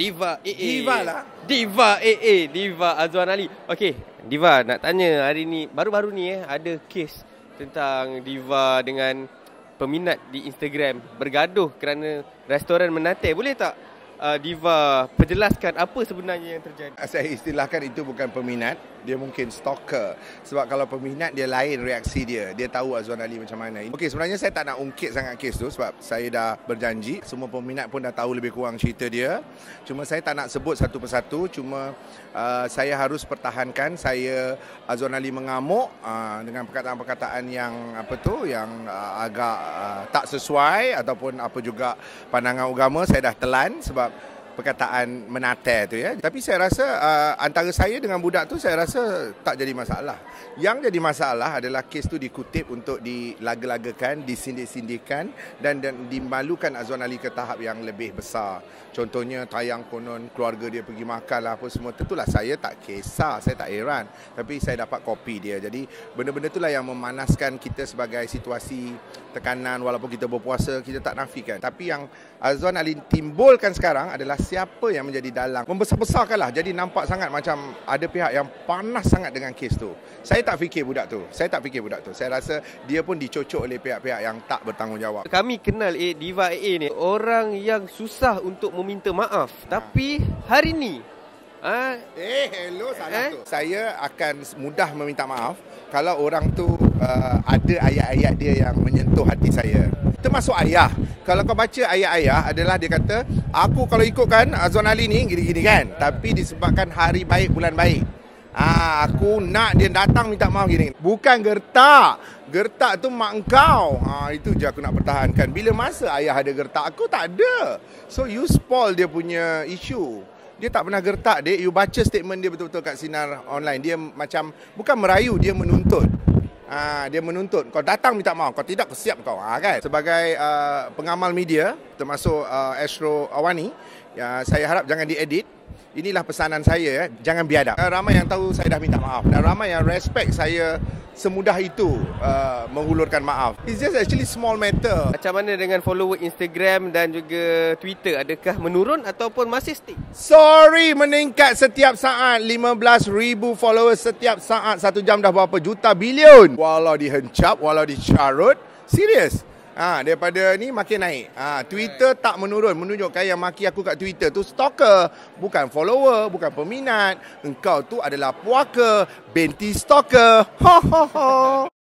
Diva AA. Diva lah. Diva AA. Diva Azwan Ali. Okey. Diva nak tanya hari ni. Baru-baru ni eh. Ada kes tentang Diva dengan peminat di Instagram. Bergaduh kerana restoran menate. Boleh tak uh, Diva perjelaskan apa sebenarnya yang terjadi? Saya istilahkan itu bukan peminat, dia mungkin stalker. Sebab kalau peminat dia lain reaksi dia. Dia tahu Azwan Ali macam mana. Okey, sebenarnya saya tak nak ungkit sangat kes tu sebab saya dah berjanji. Semua peminat pun dah tahu lebih kurang cerita dia. Cuma saya tak nak sebut satu persatu. Cuma uh, saya harus pertahankan saya Azwan Ali mengamuk uh, dengan perkataan-perkataan yang apa tu yang uh, agak uh, tak sesuai ataupun apa juga pandangan agama saya dah telan sebab perkataan menate tu ya. Tapi saya rasa uh, antara saya dengan budak tu saya rasa tak jadi masalah. Yang jadi masalah adalah kes tu dikutip untuk dilaga-lagakan, disindik dan, dan dimalukan Azwan Ali ke tahap yang lebih besar. Contohnya tayang konon keluarga dia pergi makan lah apa semua. lah saya tak kisah, saya tak heran. Tapi saya dapat kopi dia. Jadi benda-benda tu lah yang memanaskan kita sebagai situasi tekanan walaupun kita berpuasa, kita tak nafikan. Tapi yang Azwan Ali timbulkan sekarang adalah siapa yang menjadi dalang membesar-besarkanlah jadi nampak sangat macam ada pihak yang panas sangat dengan kes tu saya tak fikir budak tu saya tak fikir budak tu saya rasa dia pun dicocok oleh pihak-pihak yang tak bertanggungjawab kami kenal eh, diva AA ni orang yang susah untuk meminta maaf ha. tapi hari ni ha? eh hello salah eh? tu saya akan mudah meminta maaf kalau orang tu uh, ada ayat-ayat dia yang menyentuh hati saya termasuk ayah. Kalau kau baca ayah-ayah adalah dia kata, aku kalau ikutkan Azwan ah, Ali ni gini-gini kan. Tapi disebabkan hari baik, bulan baik. Ah, aku nak dia datang minta maaf gini. Bukan gertak. Gertak tu mak engkau. Ah, itu je aku nak pertahankan. Bila masa ayah ada gertak, aku tak ada. So you spoil dia punya isu. Dia tak pernah gertak dia. You baca statement dia betul-betul kat sinar online. Dia macam bukan merayu, dia menuntut. Uh, dia menuntut kau datang minta maaf kau tidak siap kau uh, kan sebagai uh, pengamal media termasuk uh, Astro Awani Ya, saya harap jangan diedit. Inilah pesanan saya, eh. jangan biadab. Ramai yang tahu saya dah minta maaf. Dan ramai yang respect saya semudah itu uh, menghulurkan maaf. It's just actually small matter. Macam mana dengan follower Instagram dan juga Twitter? Adakah menurun ataupun masih stick? Sorry, meningkat setiap saat. 15,000 followers setiap saat. Satu jam dah berapa juta bilion. Walau dihencap, walau dicarut. Serius. Ah ha, daripada ni makin naik. ha, Twitter tak menurun menunjukkan yang maki aku kat Twitter tu stalker, bukan follower, bukan peminat. Engkau tu adalah puaka, benti stalker. Ho ho ho.